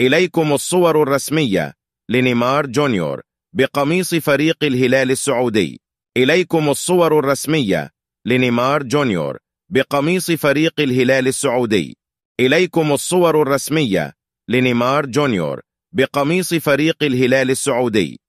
إليكم الصور الرسمية لنيمار جونيور بقميص فريق الهلال السعودي إليكم الصور الرسمية لنيمار جونيور بقميص فريق الهلال السعودي إليكم الصور الرسمية لنيمار جونيور بقميص فريق الهلال السعودي